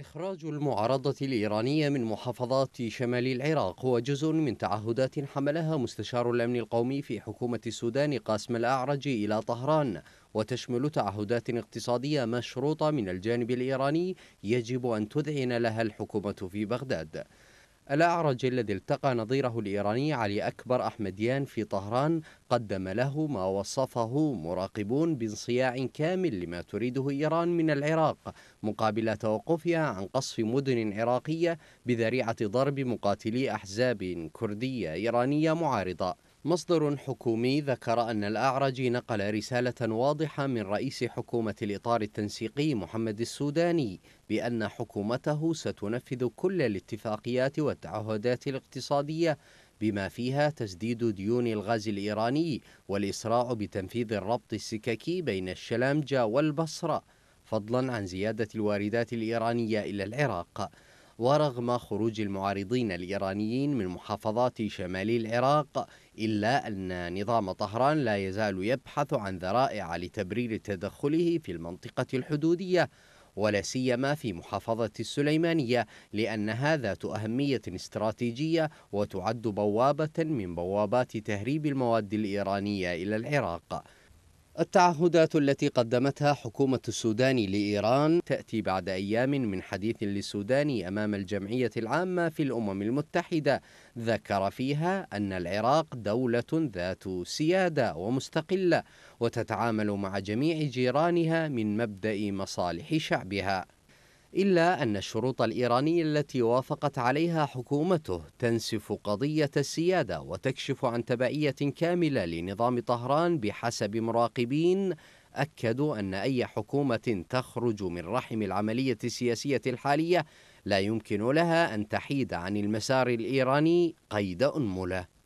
إخراج المعارضة الإيرانية من محافظات شمال العراق هو جزء من تعهدات حملها مستشار الأمن القومي في حكومة السودان قاسم الأعرج إلى طهران وتشمل تعهدات اقتصادية مشروطة من الجانب الإيراني يجب أن تذعن لها الحكومة في بغداد الأعرج الذي التقى نظيره الإيراني علي أكبر أحمديان في طهران قدم له ما وصفه مراقبون بانصياع كامل لما تريده إيران من العراق مقابل توقفها عن قصف مدن عراقية بذريعة ضرب مقاتلي أحزاب كردية إيرانية معارضة مصدر حكومي ذكر أن الأعرجي نقل رسالة واضحة من رئيس حكومة الإطار التنسيقي محمد السوداني بأن حكومته ستنفذ كل الاتفاقيات والتعهدات الاقتصادية بما فيها تسديد ديون الغاز الإيراني والإسراع بتنفيذ الربط السككي بين الشلامجة والبصرة فضلا عن زيادة الواردات الإيرانية إلى العراق ورغم خروج المعارضين الإيرانيين من محافظات شمال العراق إلا أن نظام طهران لا يزال يبحث عن ذرائع لتبرير تدخله في المنطقة الحدودية ولا سيما في محافظة السليمانية لأنها ذات أهمية استراتيجية وتعد بوابة من بوابات تهريب المواد الإيرانية إلى العراق التعهدات التي قدمتها حكومة السودان لإيران تأتي بعد أيام من حديث للسودان أمام الجمعية العامة في الأمم المتحدة ذكر فيها أن العراق دولة ذات سيادة ومستقلة وتتعامل مع جميع جيرانها من مبدأ مصالح شعبها إلا أن الشروط الإيرانية التي وافقت عليها حكومته تنسف قضية السيادة وتكشف عن تبعية كاملة لنظام طهران بحسب مراقبين أكدوا أن أي حكومة تخرج من رحم العملية السياسية الحالية لا يمكن لها أن تحيد عن المسار الإيراني قيد أنمله